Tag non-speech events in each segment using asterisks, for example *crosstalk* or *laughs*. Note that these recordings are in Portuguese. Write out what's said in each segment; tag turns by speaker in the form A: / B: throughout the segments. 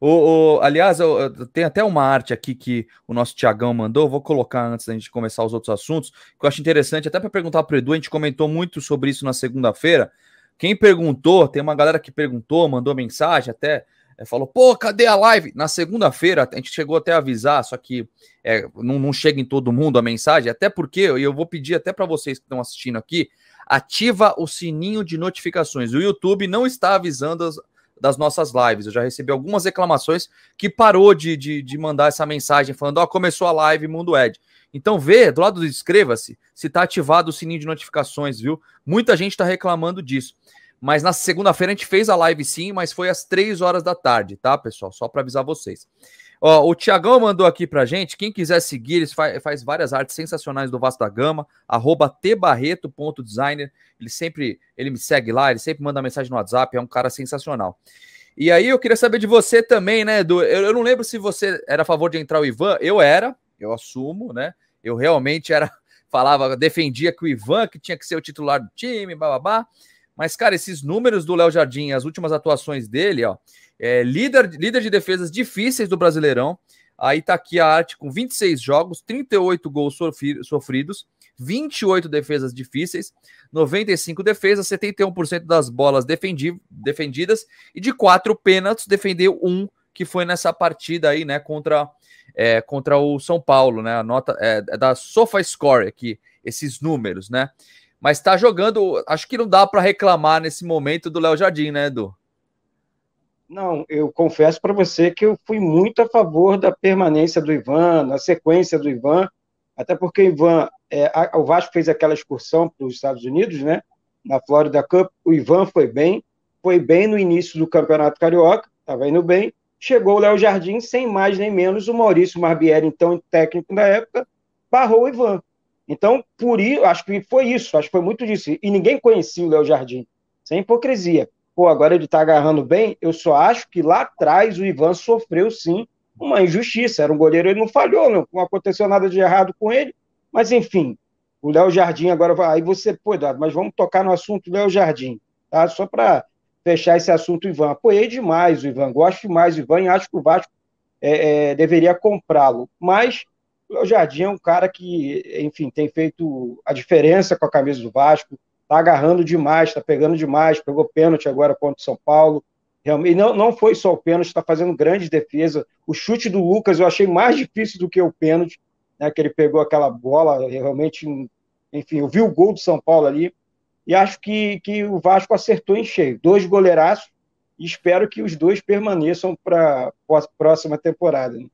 A: O, o, aliás, eu, tem até uma arte aqui que o nosso Tiagão mandou, vou colocar antes da gente começar os outros assuntos, que eu acho interessante, até para perguntar para o Edu, a gente comentou muito sobre isso na segunda-feira. Quem perguntou, tem uma galera que perguntou, mandou mensagem até, é, falou, pô, cadê a live? Na segunda-feira, a gente chegou até a avisar, só que é, não, não chega em todo mundo a mensagem, até porque, e eu vou pedir até para vocês que estão assistindo aqui, ativa o sininho de notificações. O YouTube não está avisando as das nossas lives. Eu já recebi algumas reclamações que parou de, de, de mandar essa mensagem falando: ó, oh, começou a live Mundo Ed. Então vê, do lado do inscreva-se, se tá ativado o sininho de notificações, viu? Muita gente tá reclamando disso. Mas na segunda-feira a gente fez a live sim, mas foi às três horas da tarde, tá, pessoal? Só para avisar vocês. Ó, o Tiagão mandou aqui pra gente. Quem quiser seguir, ele faz, faz várias artes sensacionais do Vasco da Gama, arroba tbarreto.designer. Ele sempre, ele me segue lá, ele sempre manda mensagem no WhatsApp, é um cara sensacional. E aí eu queria saber de você também, né, Edu? Eu, eu não lembro se você era a favor de entrar o Ivan. Eu era, eu assumo, né? Eu realmente era, *laughs* falava, defendia que o Ivan que tinha que ser o titular do time, babá. Mas, cara, esses números do Léo Jardim, as últimas atuações dele, ó. É, líder, líder de defesas difíceis do Brasileirão. Aí tá aqui a arte com 26 jogos, 38 gols sofridos, 28 defesas difíceis, 95 defesas, 71% das bolas defendi, defendidas e de quatro pênaltis defendeu um que foi nessa partida aí, né, contra, é, contra o São Paulo, né? A nota é, é da SofaScore aqui, esses números, né? Mas tá jogando, acho que não dá para reclamar nesse momento do Léo Jardim, né, Edu?
B: Não, eu confesso para você que eu fui muito a favor da permanência do Ivan, na sequência do Ivan, até porque o Ivan, é, a, o Vasco fez aquela excursão para os Estados Unidos, né? Na Florida Cup, o Ivan foi bem, foi bem no início do Campeonato Carioca, estava indo bem. Chegou o Léo Jardim, sem mais nem menos, o Maurício Marbieri, então técnico na época, barrou o Ivan. Então, por isso, acho que foi isso, acho que foi muito disso. E ninguém conhecia o Léo Jardim, sem hipocrisia pô, agora ele tá agarrando bem. Eu só acho que lá atrás o Ivan sofreu sim uma injustiça. Era um goleiro, ele não falhou, não, não aconteceu nada de errado com ele. Mas enfim, o Léo Jardim agora vai. Aí você, pô, Dado, mas vamos tocar no assunto Léo Jardim, tá? Só para fechar esse assunto, Ivan. Apoiei demais o Ivan, gosto demais do Ivan e acho que o Vasco é, é, deveria comprá-lo. Mas o Léo Jardim é um cara que, enfim, tem feito a diferença com a camisa do Vasco, Tá agarrando demais, tá pegando demais, pegou pênalti agora contra o São Paulo. Realmente, não, não foi só o pênalti, está fazendo grande defesa. O chute do Lucas eu achei mais difícil do que o pênalti, né? Que ele pegou aquela bola, realmente, enfim, eu vi o gol do São Paulo ali. E acho que, que o Vasco acertou em cheio. Dois goleiraços, e espero que os dois permaneçam para a próxima temporada. Né?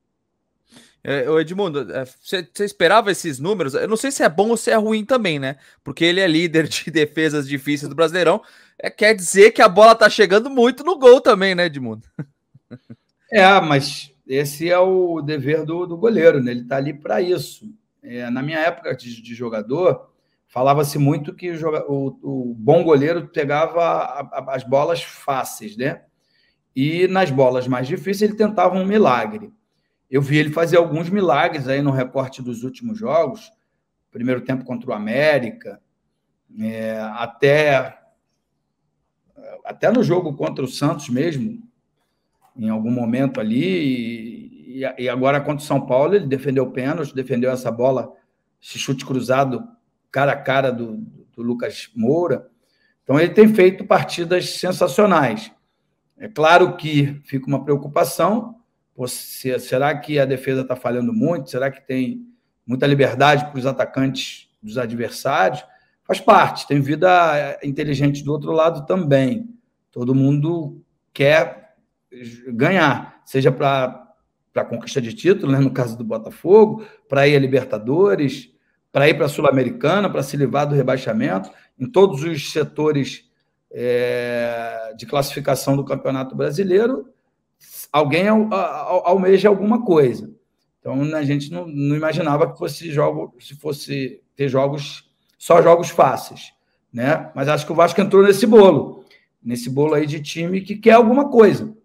A: É, Edmundo, você é, esperava esses números? Eu não sei se é bom ou se é ruim também, né? Porque ele é líder de *laughs* defesas difíceis do Brasileirão. É, quer dizer que a bola tá chegando muito no gol também, né, Edmundo? *laughs* É,
C: mas esse é o dever do, do goleiro, né? Ele tá ali para isso. É, na minha época de, de jogador, falava-se muito que o, o, bom goleiro pegava a, a, as bolas fáceis, né? E nas bolas mais difíceis ele tentava um milagre. Eu vi ele fazer alguns milagres aí no recorte dos últimos jogos, primeiro tempo contra o América, é, até até no jogo contra o Santos mesmo, em algum momento ali, e, e agora contra o São Paulo, ele defendeu o pênalti, defendeu essa bola, esse chute cruzado cara a cara do, do Lucas Moura. Então ele tem feito partidas sensacionais. É claro que fica uma preocupação Pô, se, será que a defesa está falhando muito? Será que tem muita liberdade para os atacantes dos adversários? Faz parte, tem vida eh, inteligente do outro lado também. Todo mundo quer
B: ganhar,
C: seja para a conquista de título, né, no caso do Botafogo, para ir a Libertadores, para ir para a Sul-Americana, para se livrar do rebaixamento, em todos os setores é, de classificação do Campeonato Brasileiro, alguém almeja alguma coisa. Então a gente não, não, imaginava que fosse jogo, se fosse ter jogos só jogos fáceis, né? Mas acho que o Vasco entrou nesse bolo, nesse bolo aí de time que quer alguma coisa.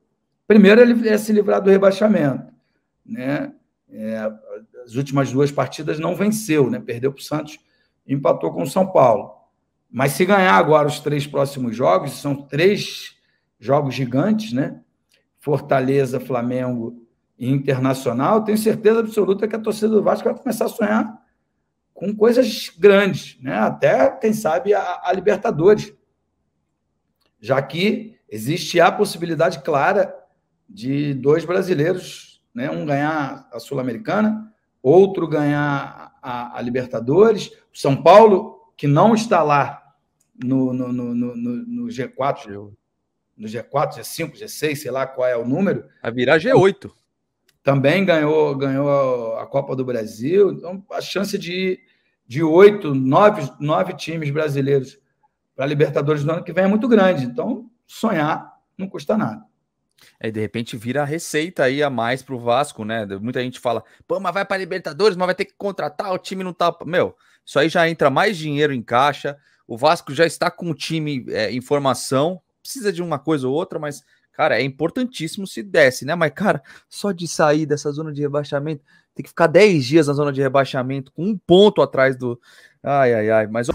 C: Primeiro ele é se livrar do rebaixamento, né? É, as últimas duas partidas não venceu, né? Perdeu para o Santos, empatou com o São Paulo. Mas se ganhar agora os três próximos jogos, são três jogos gigantes, né? Fortaleza, Flamengo e Internacional, tenho certeza absoluta que a torcida do Vasco vai começar a sonhar com coisas grandes, né? até, quem sabe, a, a Libertadores. Já que existe a possibilidade clara de dois brasileiros, né? um ganhar a Sul-Americana, outro ganhar a, a, Libertadores. São Paulo, que não está lá no, no, no, no G4, no G4, G5, G6, sei lá qual é o número.
A: A virar G8.
C: Também ganhou, ganhou a Copa do Brasil. Então, a chance de, de oito nove nove times brasileiros para a Libertadores no ano que vem é muito grande. Então, sonhar não custa nada.
A: É, de repente vira receita aí a mais para o Vasco, né? Muita gente fala, pô, mas vai para Libertadores, mas vai ter que contratar, o time não tá. Meu, isso aí já entra mais dinheiro em caixa. O Vasco já está com o time é, em formação, precisa de uma coisa ou outra, mas, cara, é importantíssimo se desce, né? Mas, cara, só de sair dessa zona de rebaixamento, tem que ficar 10 dias na zona de rebaixamento, com um ponto atrás do. Ai, ai, ai. Mas.